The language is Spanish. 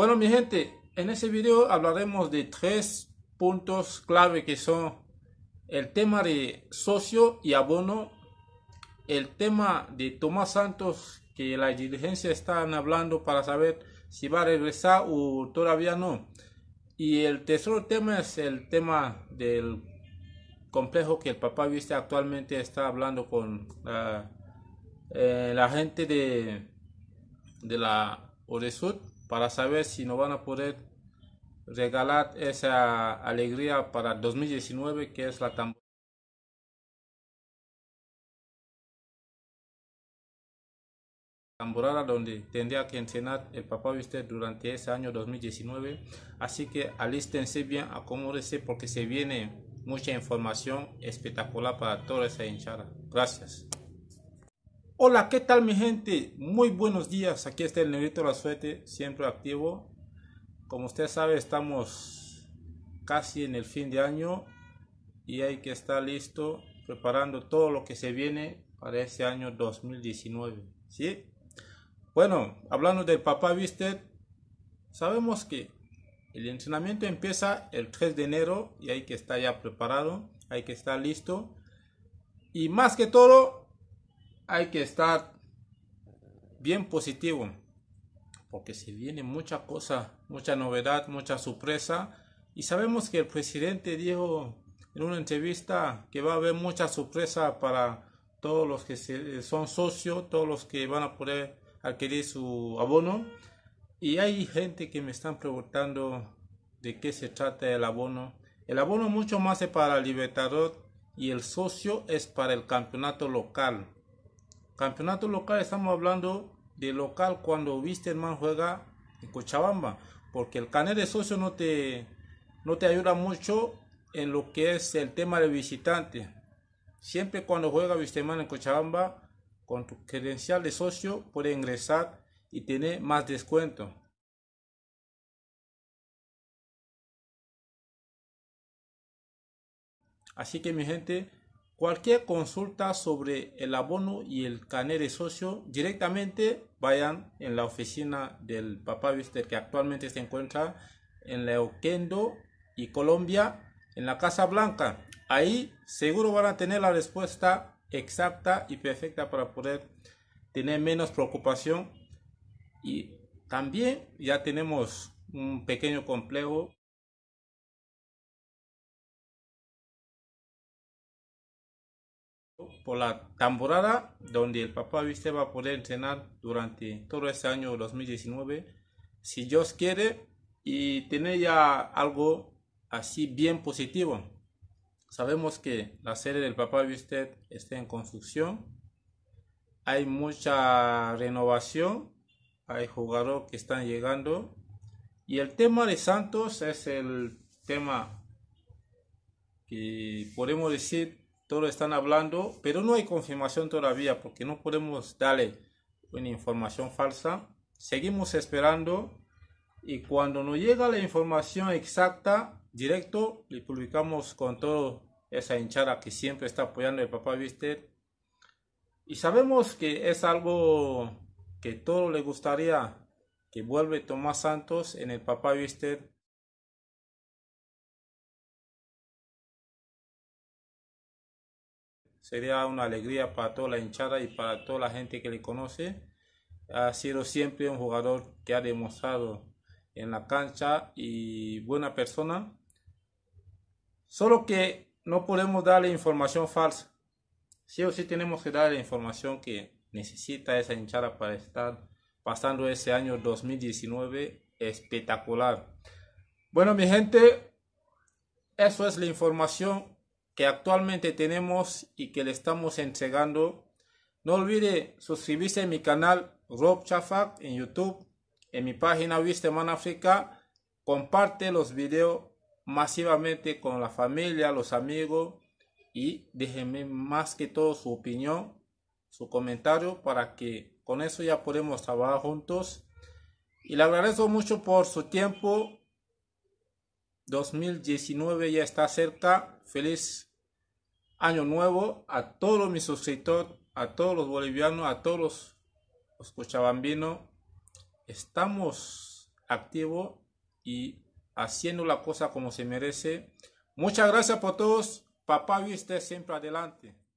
Bueno, mi gente, en este video hablaremos de tres puntos clave que son el tema de socio y abono, el tema de Tomás Santos que la diligencia están hablando para saber si va a regresar o todavía no. Y el tercer tema es el tema del complejo que el papá viste actualmente está hablando con la, eh, gente de, de la Oresud para saber si nos van a poder regalar esa alegría para 2019 que es la Tamborada donde tendría que entrenar el papá viste durante ese año 2019. Así que alístense bien, acomódense porque se viene mucha información espectacular para toda esa hinchada. Gracias. Hola, ¿qué tal mi gente? Muy buenos días, aquí está el Negrito La Suerte, siempre activo. Como usted sabe, estamos casi en el fin de año y hay que estar listo preparando todo lo que se viene para ese año 2019, ¿sí? Bueno, hablando del papá viste, sabemos que el entrenamiento empieza el 3 de enero y hay que estar ya preparado, hay que estar listo. Y más que todo, hay que estar bien positivo. Porque se viene mucha cosa, mucha novedad, mucha sorpresa. Y sabemos que el presidente dijo en una entrevista que va a haber mucha sorpresa para todos los que son socios, todos los que van a poder adquirir su abono. Y hay gente que me están preguntando de qué se trata el abono. El abono mucho más es para el Libertador y el socio es para el campeonato local. Campeonato local, estamos hablando de local cuando Wisterman juega en Cochabamba, porque el canal de socio no te, no te ayuda mucho en lo que es el tema de visitante. Siempre cuando juega Wisterman en Cochabamba, con tu credencial de socio puede ingresar y tener más descuento. Así que mi gente, Cualquier consulta sobre el abono y el carnet de socio, directamente vayan en la oficina del papá Víctor que actualmente se encuentra en la y Colombia, en la Casa Blanca. Ahí seguro van a tener la respuesta exacta y perfecta para poder tener menos preocupación. Y también ya tenemos un pequeño complejo por la temporada donde el papá viste va a poder entrenar durante todo este año 2019, si Dios quiere, y tener ya algo así bien positivo. Sabemos que la sede del papá usted está en construcción, hay mucha renovación, hay jugadores que están llegando, y el tema de Santos es el tema que podemos decir todos están hablando, pero no hay confirmación todavía porque no podemos darle una información falsa. Seguimos esperando y cuando nos llega la información exacta, directo, le publicamos con toda esa hinchada que siempre está apoyando el papá Viste. Y sabemos que es algo que todo le gustaría que vuelva Tomás Santos en el papá Viste Sería una alegría para toda la hinchada y para toda la gente que le conoce. Ha sido siempre un jugador que ha demostrado en la cancha y buena persona. Solo que no podemos darle información falsa. Sí o sí tenemos que darle información que necesita esa hinchada para estar pasando ese año 2019 espectacular. Bueno, mi gente, eso es la información que actualmente tenemos y que le estamos entregando. No olvide suscribirse a mi canal Rob Chafak en YouTube, en mi página Wisdom Africa Comparte los videos masivamente con la familia, los amigos y déjenme más que todo su opinión, su comentario para que con eso ya podemos trabajar juntos. Y le agradezco mucho por su tiempo. 2019 ya está cerca. Feliz año nuevo a todos mis suscriptores, a todos los bolivianos, a todos los escuchabambinos. Estamos activos y haciendo la cosa como se merece. Muchas gracias por todos. Papá Viste siempre adelante.